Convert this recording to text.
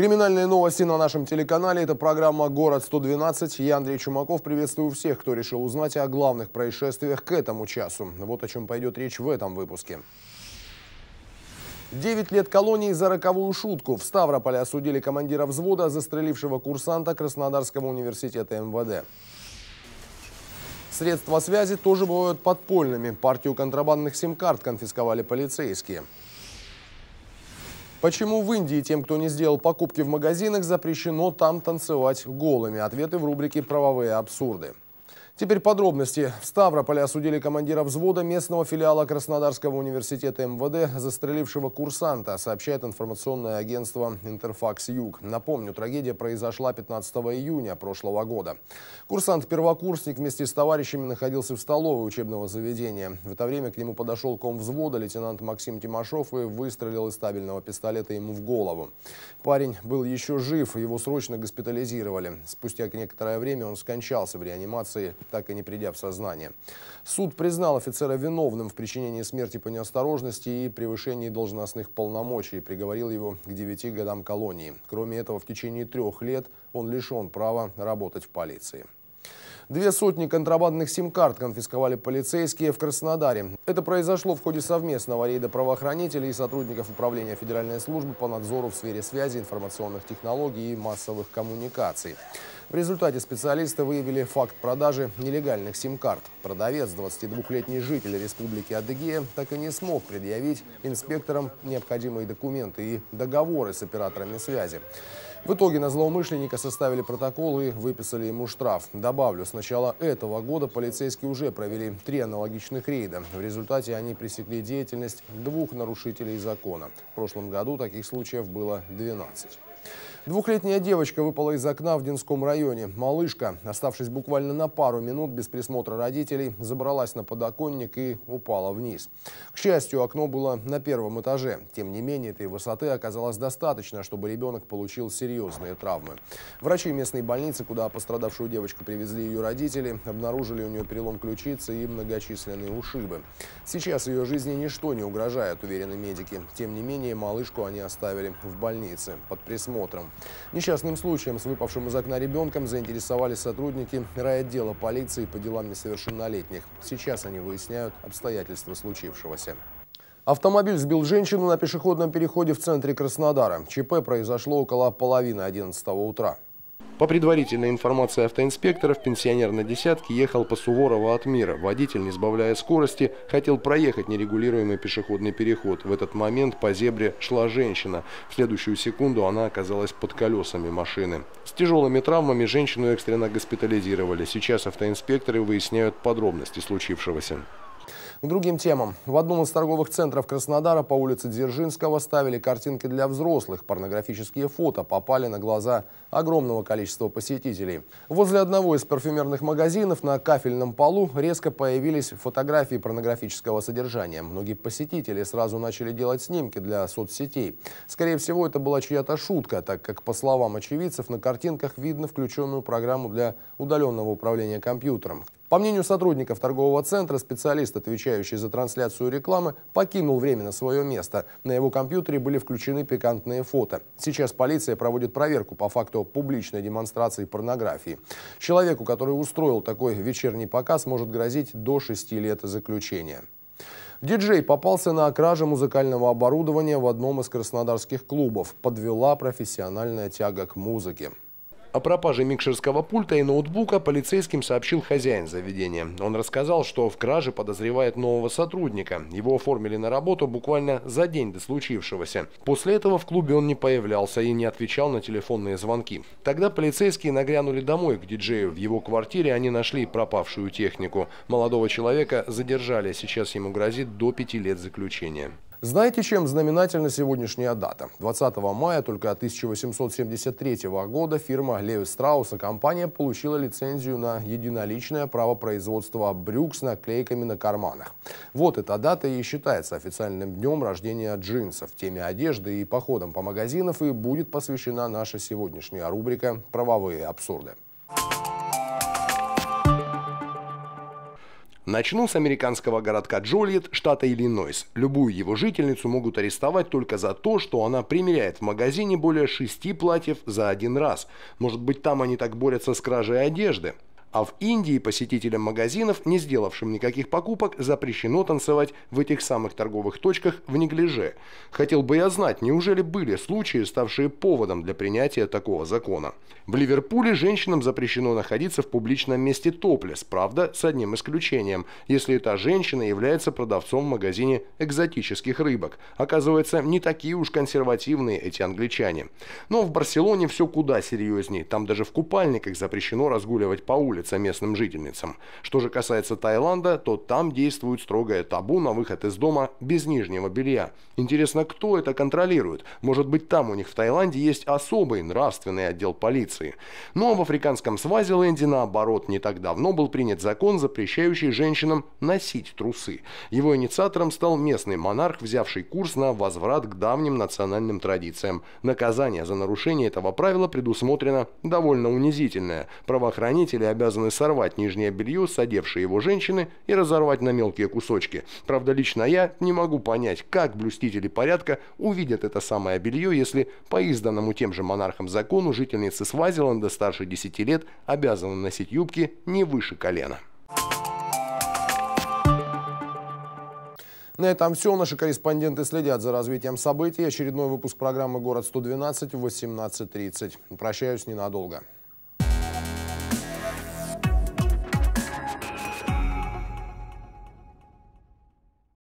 Криминальные новости на нашем телеканале. Это программа «Город-112». Я Андрей Чумаков. Приветствую всех, кто решил узнать о главных происшествиях к этому часу. Вот о чем пойдет речь в этом выпуске. Девять лет колонии за роковую шутку. В Ставрополе осудили командира взвода, застрелившего курсанта Краснодарского университета МВД. Средства связи тоже бывают подпольными. Партию контрабандных сим-карт конфисковали полицейские. Почему в Индии тем, кто не сделал покупки в магазинах, запрещено там танцевать голыми? Ответы в рубрике «Правовые абсурды». Теперь подробности. В Ставрополе осудили командира взвода местного филиала Краснодарского университета МВД, застрелившего курсанта, сообщает информационное агентство «Интерфакс Юг». Напомню, трагедия произошла 15 июня прошлого года. Курсант-первокурсник вместе с товарищами находился в столовой учебного заведения. В это время к нему подошел ком взвода лейтенант Максим Тимошов и выстрелил из стабильного пистолета ему в голову. Парень был еще жив, его срочно госпитализировали. Спустя некоторое время он скончался в реанимации так и не придя в сознание. Суд признал офицера виновным в причинении смерти по неосторожности и превышении должностных полномочий и приговорил его к 9 годам колонии. Кроме этого, в течение трех лет он лишен права работать в полиции. Две сотни контрабандных сим-карт конфисковали полицейские в Краснодаре. Это произошло в ходе совместного рейда правоохранителей и сотрудников Управления Федеральной службы по надзору в сфере связи, информационных технологий и массовых коммуникаций. В результате специалисты выявили факт продажи нелегальных сим-карт. Продавец, 22-летний житель Республики Адыгея, так и не смог предъявить инспекторам необходимые документы и договоры с операторами связи. В итоге на злоумышленника составили протокол и выписали ему штраф. Добавлю, с начала этого года полицейские уже провели три аналогичных рейда. В результате они пресекли деятельность двух нарушителей закона. В прошлом году таких случаев было 12. Двухлетняя девочка выпала из окна в Динском районе. Малышка, оставшись буквально на пару минут без присмотра родителей, забралась на подоконник и упала вниз. К счастью, окно было на первом этаже. Тем не менее, этой высоты оказалось достаточно, чтобы ребенок получил серьезные травмы. Врачи местной больницы, куда пострадавшую девочку привезли ее родители, обнаружили у нее перелом ключицы и многочисленные ушибы. Сейчас ее жизни ничто не угрожает, уверены медики. Тем не менее, малышку они оставили в больнице под присмотром. Несчастным случаем с выпавшим из окна ребенком заинтересовались сотрудники райотдела полиции по делам несовершеннолетних. Сейчас они выясняют обстоятельства случившегося. Автомобиль сбил женщину на пешеходном переходе в центре Краснодара. ЧП произошло около половины 11 утра. По предварительной информации автоинспекторов, пенсионер на десятке ехал по Суворову от мира. Водитель, не сбавляя скорости, хотел проехать нерегулируемый пешеходный переход. В этот момент по зебре шла женщина. В следующую секунду она оказалась под колесами машины. С тяжелыми травмами женщину экстренно госпитализировали. Сейчас автоинспекторы выясняют подробности случившегося. К другим темам. В одном из торговых центров Краснодара по улице Дзержинского ставили картинки для взрослых. Порнографические фото попали на глаза огромного количества посетителей. Возле одного из парфюмерных магазинов на кафельном полу резко появились фотографии порнографического содержания. Многие посетители сразу начали делать снимки для соцсетей. Скорее всего, это была чья-то шутка, так как, по словам очевидцев, на картинках видно включенную программу для удаленного управления компьютером. По мнению сотрудников торгового центра, специалист, отвечающий за трансляцию рекламы, покинул временно свое место. На его компьютере были включены пикантные фото. Сейчас полиция проводит проверку по факту публичной демонстрации порнографии. Человеку, который устроил такой вечерний показ, может грозить до 6 лет заключения. Диджей попался на окраже музыкального оборудования в одном из краснодарских клубов. Подвела профессиональная тяга к музыке. О пропаже микшерского пульта и ноутбука полицейским сообщил хозяин заведения. Он рассказал, что в краже подозревает нового сотрудника. Его оформили на работу буквально за день до случившегося. После этого в клубе он не появлялся и не отвечал на телефонные звонки. Тогда полицейские нагрянули домой к диджею. В его квартире они нашли пропавшую технику. Молодого человека задержали, сейчас ему грозит до пяти лет заключения. Знаете, чем знаменательна сегодняшняя дата? 20 мая только 1873 года фирма Леви Страуса компания получила лицензию на единоличное право производства брюк с наклейками на карманах. Вот эта дата и считается официальным днем рождения джинсов, теме одежды и походом по магазинам и будет посвящена наша сегодняшняя рубрика «Правовые абсурды». Начну с американского городка Джолиет штата Иллинойс. Любую его жительницу могут арестовать только за то, что она примеряет в магазине более шести платьев за один раз. Может быть, там они так борются с кражей одежды? А в Индии посетителям магазинов, не сделавшим никаких покупок, запрещено танцевать в этих самых торговых точках в неглиже. Хотел бы я знать, неужели были случаи, ставшие поводом для принятия такого закона? В Ливерпуле женщинам запрещено находиться в публичном месте топлес, правда, с одним исключением, если эта женщина является продавцом в магазине экзотических рыбок. Оказывается, не такие уж консервативные эти англичане. Но в Барселоне все куда серьезнее, там даже в купальниках запрещено разгуливать по улице колется местным жительницам. Что же касается Таиланда, то там действует строгое табу на выход из дома без нижнего белья. Интересно, кто это контролирует? Может быть, там у них в Таиланде есть особый нравственный отдел полиции. Но ну, а в африканском Свазиленде, наоборот, не так давно был принят закон, запрещающий женщинам носить трусы. Его инициатором стал местный монарх, взявший курс на возврат к давним национальным традициям. Наказание за нарушение этого правила предусмотрено довольно унизительное. Правоохранители обязаны обязаны сорвать нижнее белье с его женщины и разорвать на мелкие кусочки. Правда, лично я не могу понять, как блюстители порядка увидят это самое белье, если по изданному тем же монархам закону жительницы Свазиланда старше 10 лет обязаны носить юбки не выше колена. На этом все. Наши корреспонденты следят за развитием событий. Очередной выпуск программы «Город 112» в 18.30. Прощаюсь ненадолго.